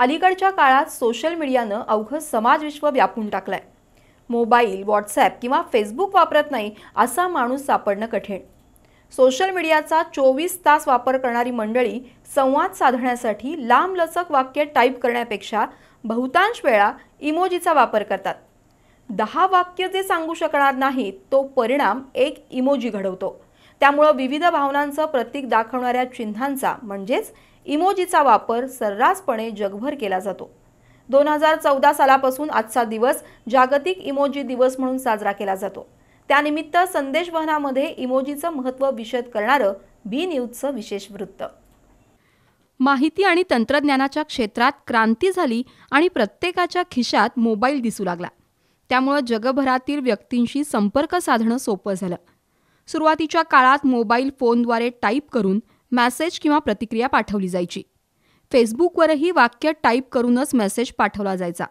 अलीकडच्या काळात सोशल मीडियानं अवघं समाजविश्व व्यापून टाकलं आहे मोबाईल व्हॉट्सॲप किंवा फेसबुक वापरत नाही असा माणूस सापडणं कठीण सोशल मीडियाचा चोवीस तास वापर करणारी मंडळी संवाद साधण्यासाठी लांबलचक वाक्य टाईप करण्यापेक्षा बहुतांश वेळा इमोजीचा वापर करतात दहा वाक्य जे सांगू शकणार नाहीत तो परिणाम एक इमोजी घडवतो त्यामुळं विविध भावनांचं प्रतीक दाखवणाऱ्या चिन्हांचा म्हणजेच इमोजीचा वापर सर्रासपणे जगभर केला जातो दोन हजार चौदा सालापासून आजचा दिवस जागतिक इमोजी दिवस म्हणून साजरा केला जातो त्यानिमित्त संदेश इमोजीचं महत्त्व विशद करणारं बी न्यूजचं विशेष वृत्त माहिती आणि तंत्रज्ञानाच्या क्षेत्रात क्रांती झाली आणि प्रत्येकाच्या खिशात मोबाईल दिसू लागला त्यामुळं जगभरातील व्यक्तींशी संपर्क साधणं सोपं झालं सुरुवातीच्या काळात मोबाईल फोनद्वारे टाईप करून मॅसेज किंवा प्रतिक्रिया पाठवली जायची फेसबुकवरही वाक्य टाईप करूनच मेसेज पाठवला जायचा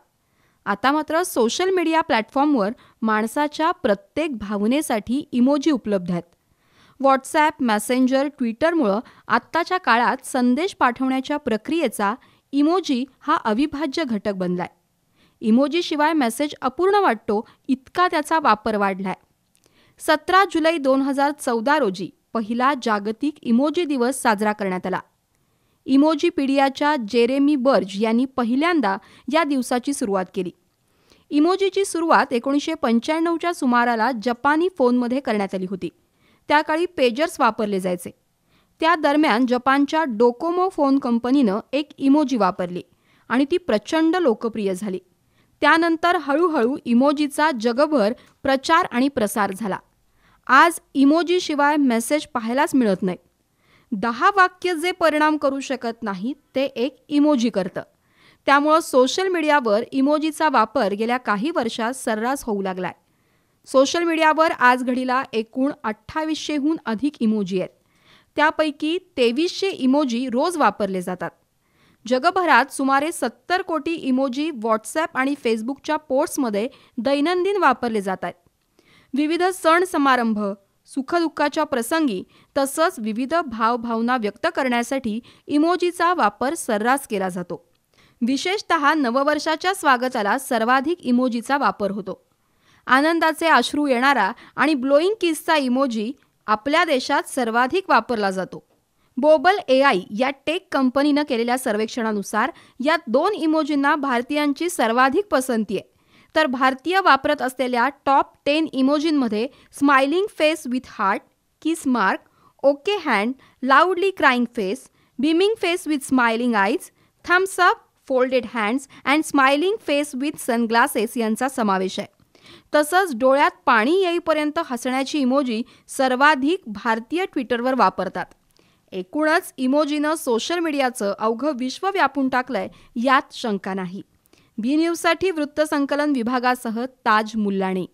आता मात्र सोशल मीडिया प्लॅटफॉर्मवर माणसाच्या प्रत्येक भावनेसाठी इमोजी उपलब्ध आहेत व्हॉट्सॲप मॅसेंजर ट्विटरमुळं आत्ताच्या काळात संदेश पाठवण्याच्या प्रक्रियेचा इमोजी हा अविभाज्य घटक बनलाय इमोजीशिवाय मेसेज अपूर्ण वाटतो इतका त्याचा वापर वाढलाय सतरा जुलै दोन हजार चौदा रोजी पहिला जागतिक इमोजी दिवस साजरा करण्यात आला इमोजी पीडियाच्या जेरेमी बर्ज यांनी पहिल्यांदा या दिवसाची सुरुवात केली इमोजीची सुरुवात एकोणीसशे पंच्याण्णवच्या सुमाराला जपानी फोनमध्ये करण्यात आली होती त्याकाळी पेजर्स वापरले जायचे त्या दरम्यान जपानच्या डोकोमो फोन कंपनीनं एक इमोजी वापरली आणि ती प्रचंड लोकप्रिय झाली त्यानंतर हळूहळू इमोजीचा जगभर प्रचार आणि प्रसार झाला आज इमोजीशिवाय मेसेज पाहायलाच मिळत नाही दहा वाक्य जे परिणाम करू शकत नाहीत ते एक इमोजी करतं त्यामुळं सोशल मीडियावर इमोजीचा वापर गेल्या काही वर्षात सर्रास होऊ लागलाय सोशल मीडियावर आज घडीला एकूण अठ्ठावीसशेहून अधिक इमोजी आहेत त्यापैकी तेवीसशे इमोजी रोज वापरले जातात जगभरात सुमारे सत्तर कोटी इमोजी व्हॉट्सॲप आणि फेसबुकच्या पोस्टमध्ये दैनंदिन वापरले जात आहेत विविध सण समारंभ सुखदुःखाच्या प्रसंगी तसंच विविध भावभावना व्यक्त करण्यासाठी इमोजीचा वापर सर्रास केला जातो विशेषत नववर्षाच्या स्वागताला सर्वाधिक इमोजीचा वापर होतो आनंदाचे अश्रू येणारा आणि ब्लोईंग किसचा इमोजी आपल्या देशात सर्वाधिक वापरला जातो बोबल ए आय या टेक कंपनीनं केलेल्या सर्वेक्षणानुसार या दोन इमोजींना भारतीयांची सर्वाधिक पसंती आहे तर भारतीय वापरत असलेल्या टॉप टेन इमोजींमध्ये smiling face with heart kiss mark okay hand loudly crying face beaming face with smiling eyes thumbs up folded hands and smiling face with sunglasses यांचा समावेश आहे तसंच डोळ्यात पाणी येईपर्यंत हसण्याची इमोजी सर्वाधिक भारतीय ट्विटरवर वापरतात एकूणच इमोजीनं सोशल मीडियाचं अवघं विश्व व्यापून टाकलंय यात शंका नाही बी वृत्तसंकलन विभागासह ताज मुल्लाणी